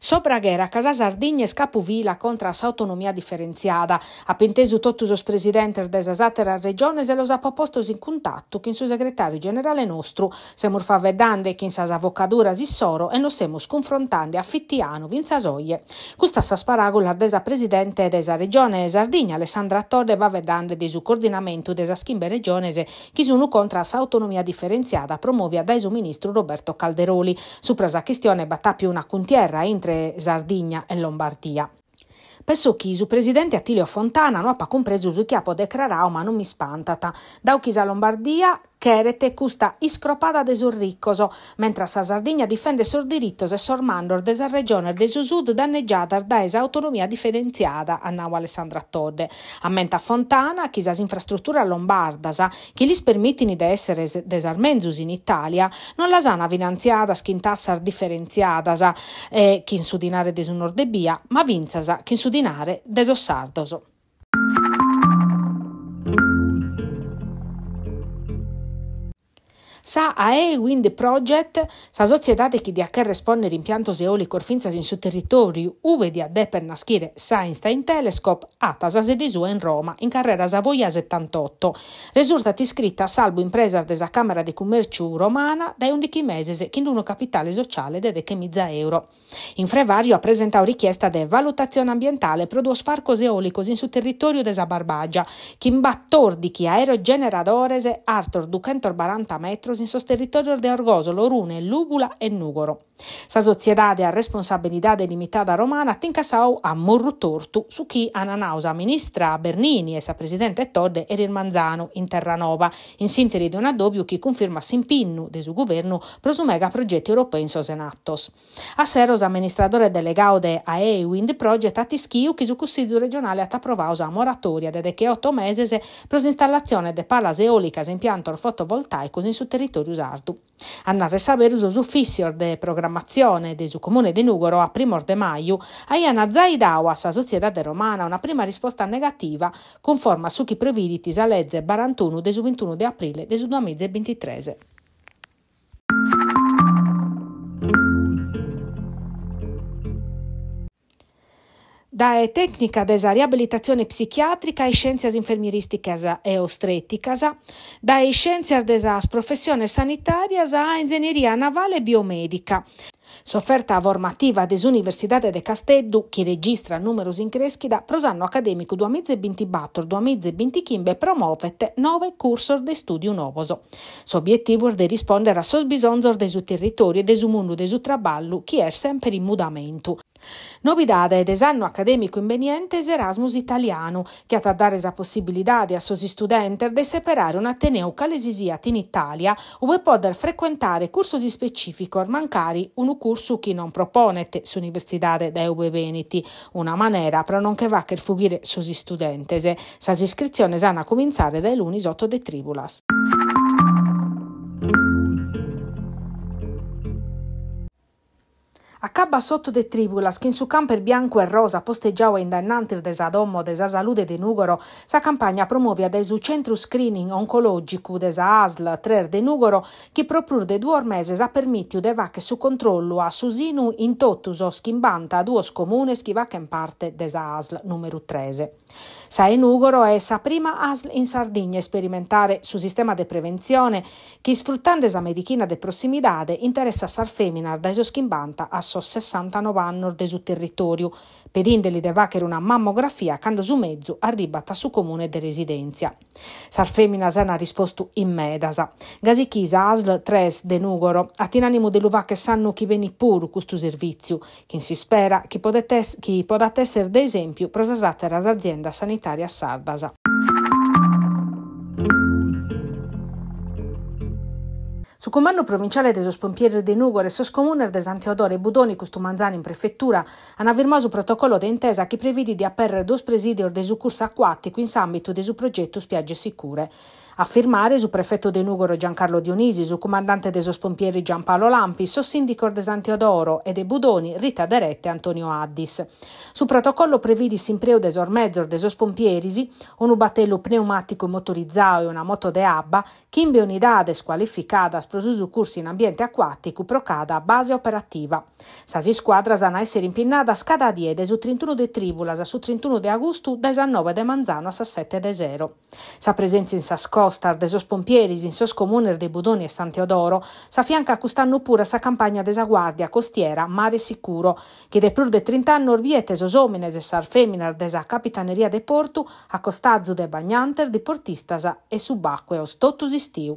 Sopra guerra, Casa Sardigna e Scapovila contro a autonomia differenziada. A penteso tutto il presidente della Satera regione se lo ha proposto in contatto con il suo segretario generale nostro. Siamo favedande che in sa avvocadura si soro e non siamo sconfrontando affittiano vinza Vinzasoie. Questa sa sparagola della presidente della regione Sardegna Alessandra Torre va vedando di su coordinamento della schimbe regionese che sono contro sa autonomia differenziata promovia dai suo ministro Roberto Calderoli. Supra sa questione battà più una contierra entro mentre Sardegna e Lombardia. Penso che il presidente Attilio Fontana non ha compreso il che può declarare ma non mi spantata. Da Uchisa Lombardia Cherete custa iscropada de Surriccoso, mentre sa Sardegna difende sor dirittos e sor mandor de sa regione de su sud danneggiata da esa autonomia differenziata, annau Alessandra Todde. Ammenta Fontana che sa infrastruttura lombardasa, che gli permettini de essere desarmenzus in Italia, non la sana finanziata schintassar differenziatasa, eh, che in sudinare de su nordebia, ma vinzasa che in sudinare de so sardoso. Sa AE Wind Project, sa societate chi di a che risponde rimpianto eolico finzas in su territorio, uve di adè per naschire Einstein Telescope, atta sa di sua in Roma, in carrera Savoia 78. Risulta iscritta salvo impresa della Camera di Commercio romana dai 11 mesi, che in uno capitale sociale de dechemizza euro. In Frevario ha presentato richiesta de valutazione ambientale pro due sparcos eolicos in su territorio della Barbagia, che in battordichi aerogeneradores, Arthur 240 metri in sos territorio de Orgoso, Lorune, Lúbula e Nugoro. Sa sociedade a responsabilità limitada romana tincassau a Morru Tortu su chi ananausa ministra Bernini e sa presidente Todde e Manzano in Terranova, in sintesi di un addobio chi confirma s'impinnu de su governo prosumega progetti europei in sos enattos. A Seros amministratore delegato de AE Wind Project a Tischiu chi su cussizio regionale at approvausa a moratoria de che otto meses pros installazione de palas eolicas impianto fotovoltaico in su territorio territorius ardu. A narre saberus os de programazione de su comune di Nugoro a primo de maio aian Zaidawa, a sa de romana una prima risposta negativa conforme a su chi previditis a legge 41 de su 21 de aprile de su 2023. da tecnica della riabilitazione psichiatrica e scienze infermieristiche e ostretiche, da scienze della professione sanitarias a ingegneria navale e biomedica. Sofferta formativa dell'Università de Casteddu, che registra numerosi increschi crescita, prosanno accademico 2024 2025 promuovete nove cursor de studio novoso. S'obiettivo è di rispondere a sos bisonzor del territorio e del mondo del traballo, che è sempre in mudamento. Novidade esanno accademico académico invenientes Erasmus italiano, che ha dar la possibilità a seus studenti de separare un ateneo calesisiato in Italia, dove poter frequentare cursos specifico, mancari un curso che non propone su Universidade da EU Veneti, una maniera, però non che va che fuggire seus studenti. Sa iscrizione hanno a cominciare dai lunis 8 de tribulas. A Cabba sotto de tribulas, che in su camper bianco e rosa posteggiava innanti de sa dommo de sa salute de Nugoro, sa campagna promuove ad esu centro screening oncologico de sa ASL 3 de Nugoro, che proprio de due mese sa permittiu de vacche su controllo a Susinu in totus o schimbanta a due comune schivacche in parte de sa ASL numero 13. Sa in Nugoro è sa prima ASL in Sardegna sperimentare su sistema de prevenzione che sfruttando sa medichina de prossimidade interessa sar feminar da so schimbanta a passo 69 anni desu territorio, per pedindeli de vacere una mammografia quando su mezzo arriva arribata su comune de residenza. Sar femmina sana risposto in immedasa. Gasichisa ASL 3 de Nugoro, attinanimo de luva che sanno chi veni pur custu servizio, che si spera chi podat essere d'esempio esempio prosasate ras azienda sanitaria sardasa. Su comando provinciale dei sospompieri pompieri de Nugore soscomuner sos comuner de e Budoni, costumanzani in prefettura, hanno firmato un protocollo d'intesa che prevede di aperre dos presidi or de su curso acquatico in ambito de su progetto Spiagge Sicure. A firmare su prefetto di Nugoro Giancarlo Dionisi, su comandante dei sospompieri Giampaolo Lampi, su sindico di San Teodoro e de Budoni Rita Derette Antonio Addis. Su protocollo previdi simpreo des ormezzor des sospompieri un ubatello pneumatico e motorizzato e una moto de abba, chimbe unidades qualificadas pro su corsi in ambiente acquatico procada a base operativa. Sasi squadra hanno essere impinnadas cada diede su 31 de tribulas su 31 de Agustu, da 19 de manzano a 7 de Zero. Sa presenza in sa Ostar de sos pompieris in sos comuner de Budoni e San Teodoro, s'affianca a quest'anno pure a sa campagna de sa guardia costiera Mare Sicuro, che de prur de 30 anni orbiete sos homines e sar feminar de sa capitaneria de Porto a costazzo de bagnanter, di portistas e subacqueos totus istiu.